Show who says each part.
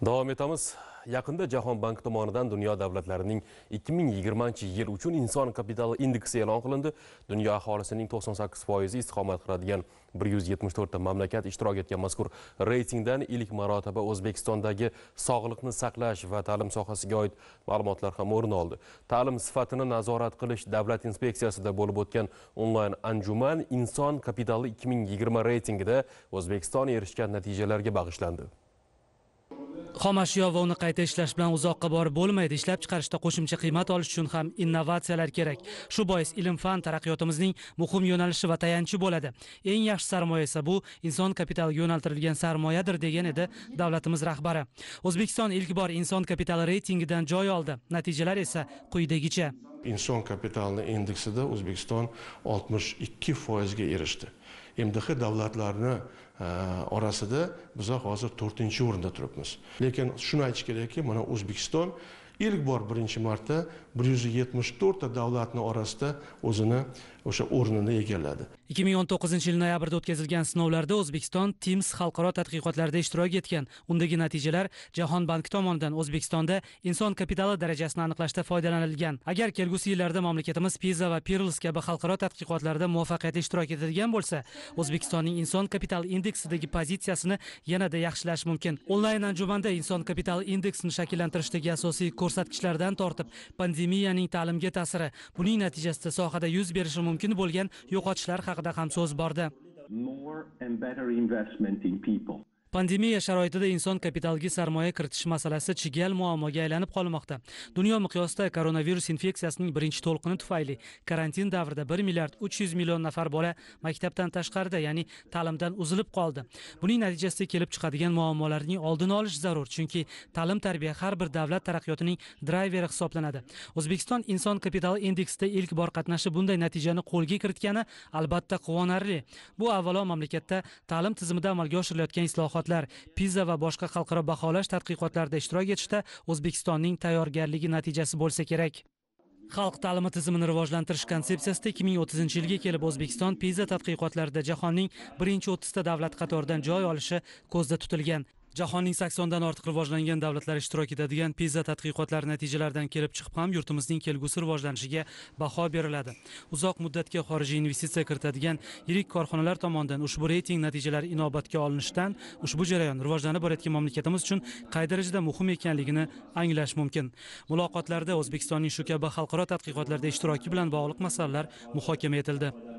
Speaker 1: davom etamiz yaqinda jahon banki tomonidan dunyo davlatlarining 2020 yil uchun inson kapitali indeksi e'lon qilindi dunyo aholisining 98 foizi istiqomat qiladigan 174 ta mamlakat ishtirok etgan mazkur reytingdan ilk marotaba o'zbekistondagi sog'liqni saqlash va ta'lim sohasiga oid ma'lumotlar ham o'rin oldi ta'lim sifatini nazorat qilish davlat inspeksiyasida bo'lib o'tgan onlayn anjuman inson kapitali 2020 reytingida o'zbekiston erishgan natijalarga bag'ishlandi
Speaker 2: xomashyo va uni qayta ishlash bilan uzoqqa borib bo'lmaydi ishlab chiqarishda qo'shimcha qiymat olish uchun ham innovatsiyalar kerak shu bois ilm fan taraqqiyotimizning muhim yo'nalishi va tayanchi bo'ladi eng yaxshi sarmoya esa bu inson kapitaliga yo'naltirilgan sarmoyadir degan edi davlatimiz rahbari o'zbekiston ilk bor inson kapitali reytingidan joy oldi natijalar esa quyidagicha
Speaker 3: inson kapitalini indeksida o'zbekiston oltmish ikki foizga erishdi mdh davlatlarini e, orasida biza hozir to'rtinchi o'rinda turibmiz lekin shuni aytish kerakki mana o'zbekiston ilk bor birinchi marta bir yuz yetmish to'rtta davlatni orasida o'zini o'sha o'rnini egalladi
Speaker 2: ikki ming o'n to'qqizinchi yil noyabrda o'tkazilgan sinovlarda o'zbekiston tims xalqaro tadqiqotlarida ishtirok etgan undagi natijalar jahon banki tomonidan o'zbekistonda inson kapitali darajasini aniqlashda foydalanilgan agar kelgusi yillarda mamlakatimiz piza va pirls kabi xalqaro tadqiqotlarda muvaffaqiyatli ishtirok etadigan bo'lsa o'zbekistonning inson kapital indeksidagi pozitsiyasini yanada yaxshilash mumkin onlayn anjumanda inson kapitali indeksini shakllantirishdagi asosiy ko'rsatkichlardan tortib pandemiyaning ta'limga ta'siri buning natijasida sohada yuz berishi mumkin bo'lgan yo'qotishlar haqida haqida ham so'z bordi
Speaker 1: more and better investment in people
Speaker 2: pandemiya sharoitida inson kapitaliga sarmoya kiritish masalasi chigal muammoga aylanib qolmoqda dunyo miqyosida koronavirus infeksiyasining birinchi to'lqini tufayli karantin davrida bir milliard uch yuz million nafar bola maktabdan tashqarida ya'ni ta'limdan uzilib qoldi buning natijasida kelib chiqadigan muammolarning oldini olish zarur chunki ta'lim tarbiya har bir davlat taraqqiyotining drayveri hisoblanadi o'zbekiston inson kapitali indeksida ilk bor qatnashib bunday natijani qo'lga kiritgani albatta quvonarli bu avvalo mamlakatda ta'lim tizimida amalga oshirilayotgan islohot tadqiqotlar piza va boshqa xalqaro baholash tadqiqotlarida ishtirok etishda o'zbekistonning tayyorgarligi natijasi bo'lsa kerak xalq ta'limi tizimini rivojlantirish konsepsiyasida ikki ming o'ttizinchi yilga kelib o'zbekiston piza tadqiqotlarida jahonning birinchi o'ttizta davlat qatoridan joy olishi ko'zda tutilgan jahonning saksondan ortiq rivojlangan davlatlari ishtirok etadigan piza tadqiqotlari natijalaridan kelib chiqib ham yurtimizning kelgusi rivojlanishiga baho beriladi uzoq muddatga xorijiy investitsiya kiritadigan yirik korxonalar tomonidan ushbu reyting natijalari inobatga olinishidan ushbu jarayon rivojlanib borayotgan mamlakatimiz uchun qay darajada muhim ekanligini anglash mumkin muloqotlarda o'zbekistonning shu kabi xalqaro tadqiqotlarda ishtiroki bilan bog'liq masalalar muhokama etildi